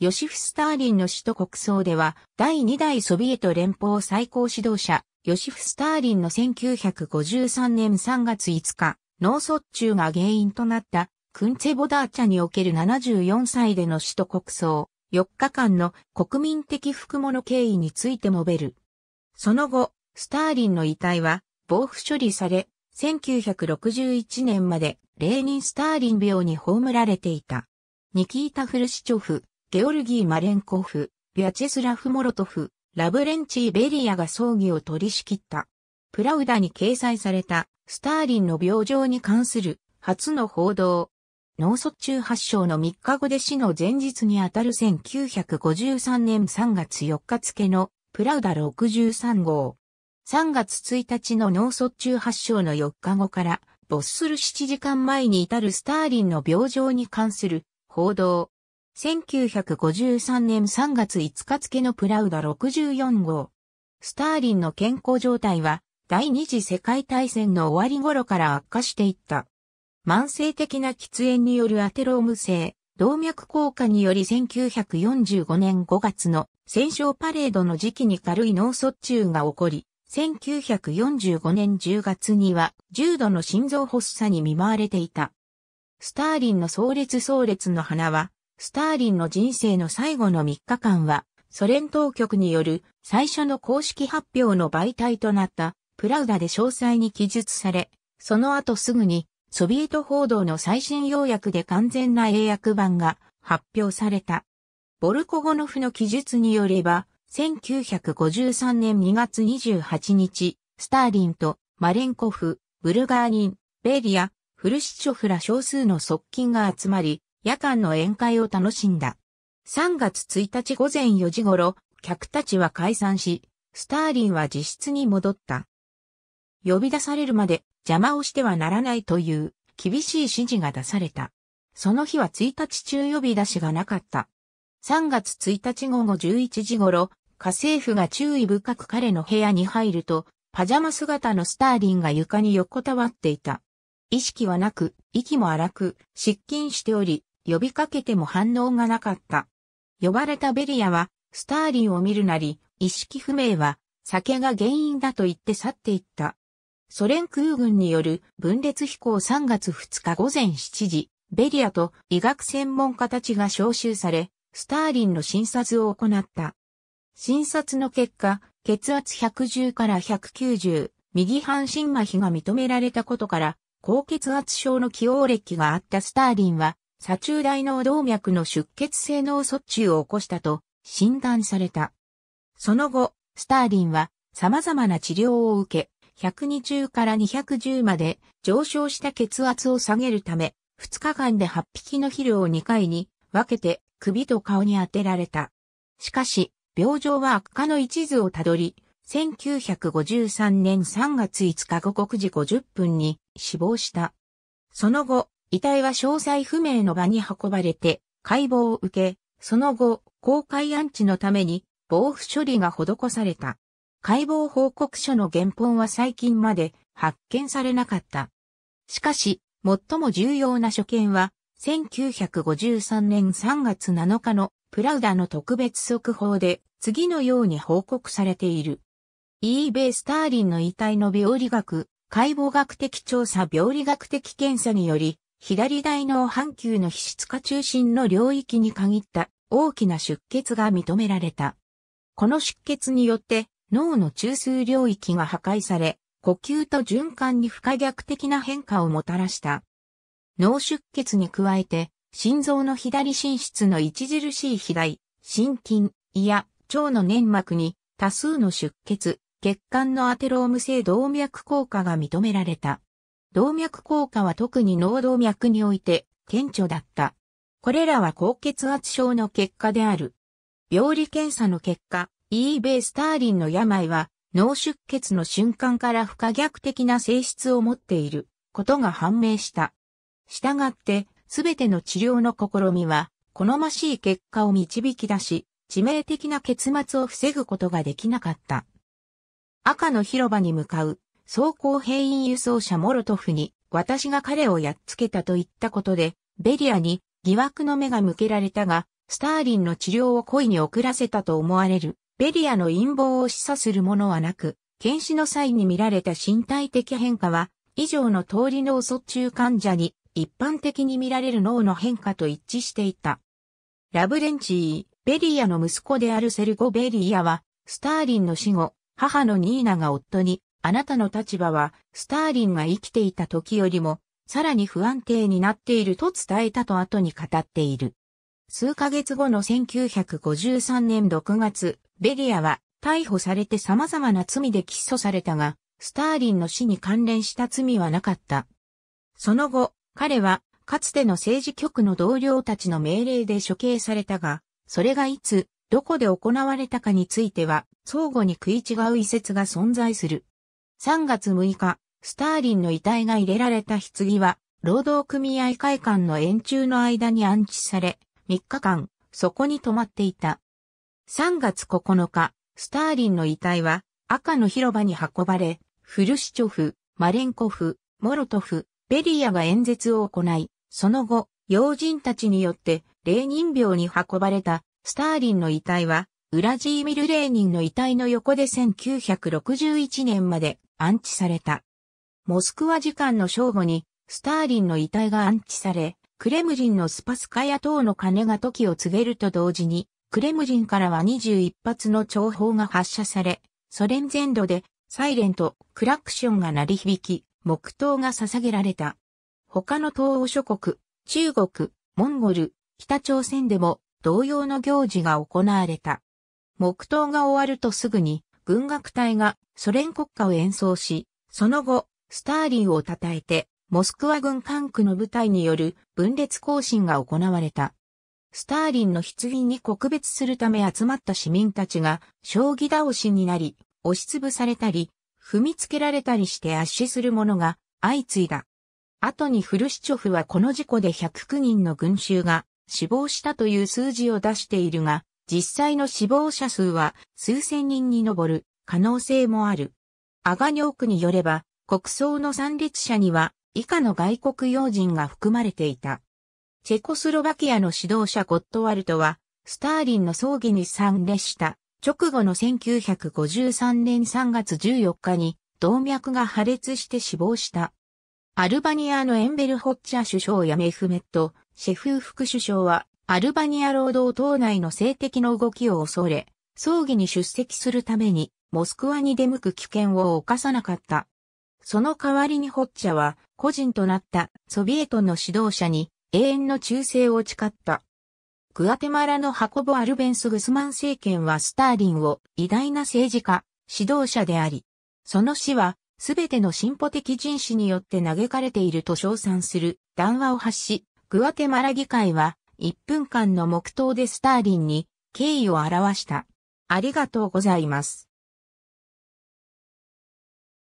ヨシフ・スターリンの死と国葬では、第2代ソビエト連邦最高指導者、ヨシフ・スターリンの1953年3月5日、脳卒中が原因となった、クンツェボダーチャにおける74歳での死と国葬、4日間の国民的服物経緯について述べる。その後、スターリンの遺体は、防腐処理され、1961年まで、レーニン・スターリン病に葬られていた。ニキータ・フルシチョフ、ゲオルギー・マレンコフ、ビャチェスラフ・モロトフ、ラブレンチー・ベリアが葬儀を取り仕切った。プラウダに掲載されたスターリンの病状に関する初の報道。脳卒中発症の3日後で死の前日にあたる1953年3月4日付のプラウダ63号。3月1日の脳卒中発症の4日後から没する7時間前に至るスターリンの病状に関する報道。1953年3月5日付のプラウダ64号。スターリンの健康状態は第二次世界大戦の終わり頃から悪化していった。慢性的な喫煙によるアテローム性、動脈硬化により1945年5月の戦勝パレードの時期に軽い脳卒中が起こり、1945年10月には重度の心臓発作に見舞われていた。スターリンの壮烈壮烈の花はスターリンの人生の最後の3日間は、ソ連当局による最初の公式発表の媒体となったプラウダで詳細に記述され、その後すぐにソビエト報道の最新要約で完全な英訳版が発表された。ボルコゴノフの記述によれば、1953年2月28日、スターリンとマレンコフ、ブルガーニン、ベリア、フルシチョフら少数の側近が集まり、夜間の宴会を楽しんだ。3月1日午前4時頃、客たちは解散し、スターリンは自室に戻った。呼び出されるまで邪魔をしてはならないという厳しい指示が出された。その日は1日中呼び出しがなかった。3月1日午後11時頃、家政婦が注意深く彼の部屋に入ると、パジャマ姿のスターリンが床に横たわっていた。意識はなく、息も荒く、失禁しており、呼びかけても反応がなかった。呼ばれたベリアは、スターリンを見るなり、意識不明は、酒が原因だと言って去っていった。ソ連空軍による分裂飛行3月2日午前7時、ベリアと医学専門家たちが招集され、スターリンの診察を行った。診察の結果、血圧110から190、右半身麻痺が認められたことから、高血圧症の起用歴があったスターリンは、左中大脳動脈の出血性脳卒中を起こしたと診断された。その後、スターリンは様々な治療を受け、120から210まで上昇した血圧を下げるため、2日間で8匹の肥料を2回に分けて首と顔に当てられた。しかし、病状は悪化の一途をたどり、1953年3月5日午後9時50分に死亡した。その後、遺体は詳細不明の場に運ばれて、解剖を受け、その後、公開安置のために、防腐処理が施された。解剖報告書の原本は最近まで発見されなかった。しかし、最も重要な所見は、1953年3月7日のプラウダの特別速報で次のように報告されている。E. ベイ・スターリンの遺体の病理学、解剖学的調査病理学的検査により、左大脳半球の皮質化中心の領域に限った大きな出血が認められた。この出血によって脳の中枢領域が破壊され、呼吸と循環に不可逆的な変化をもたらした。脳出血に加えて、心臓の左心室の著しい肥大、心筋、胃や腸の粘膜に多数の出血、血管のアテローム性動脈硬化が認められた。動脈硬化は特に脳動脈において顕著だった。これらは高血圧症の結果である。病理検査の結果、E ベースターリンの病は脳出血の瞬間から不可逆的な性質を持っていることが判明した。したがって、すべての治療の試みは、好ましい結果を導き出し、致命的な結末を防ぐことができなかった。赤の広場に向かう装甲兵員輸送車モロトフに、私が彼をやっつけたと言ったことで、ベリアに疑惑の目が向けられたが、スターリンの治療を故意に遅らせたと思われる、ベリアの陰謀を示唆するものはなく、検視の際に見られた身体的変化は、以上の通り脳卒中患者に一般的に見られる脳の変化と一致していた。ラブレンチー、ベリアの息子であるセルゴ・ベリアは、スターリンの死後、母のニーナが夫にあなたの立場は、スターリンが生きていた時よりも、さらに不安定になっていると伝えたと後に語っている。数ヶ月後の1953年6月、ベリアは逮捕されて様々な罪で起訴されたが、スターリンの死に関連した罪はなかった。その後、彼は、かつての政治局の同僚たちの命令で処刑されたが、それがいつ、どこで行われたかについては、相互に食い違う遺説が存在する。3月6日、スターリンの遺体が入れられた棺は、労働組合会館の円柱の間に安置され、3日間、そこに泊まっていた。3月9日、スターリンの遺体は、赤の広場に運ばれ、フルシチョフ、マレンコフ、モロトフ、ベリアが演説を行い、その後、要人たちによって、レーニン病に運ばれた、スターリンの遺体は、ウラジーミル・レーニンの遺体の横で1961年まで安置された。モスクワ時間の正午に、スターリンの遺体が安置され、クレムリンのスパスカヤ等の鐘が時を告げると同時に、クレムリンからは21発の弔砲が発射され、ソ連全土でサイレント、クラクションが鳴り響き、黙祷が捧げられた。他の東欧諸国、中国、モンゴル、北朝鮮でも同様の行事が行われた。黙祷が終わるとすぐに文学隊がソ連国歌を演奏し、その後、スターリンを称えて、モスクワ軍管区の部隊による分裂行進が行われた。スターリンの棺に告別するため集まった市民たちが、将棋倒しになり、押しつぶされたり、踏みつけられたりして圧死する者が相次いだ。後にフルシチョフはこの事故で109人の群衆が死亡したという数字を出しているが、実際の死亡者数は数千人に上る可能性もある。アガニョークによれば、国葬の参列者には以下の外国要人が含まれていた。チェコスロバキアの指導者ゴットワルトは、スターリンの葬儀に参列した直後の1953年3月14日に動脈が破裂して死亡した。アルバニアのエンベルホッチャ首相やメフメット、シェフ副首相はアルバニア労働党内の政敵の動きを恐れ、葬儀に出席するために、モスクワに出向く危険を冒さなかった。その代わりにホッチャは、個人となったソビエトの指導者に永遠の忠誠を誓った。グアテマラのハコボ・アルベンス・グスマン政権はスターリンを偉大な政治家、指導者であり、その死はすべての進歩的人士によって嘆かれていると称賛する談話を発し、グアテマラ議会は1分間の黙祷でスターリンに敬意を表した。ありがとうございます。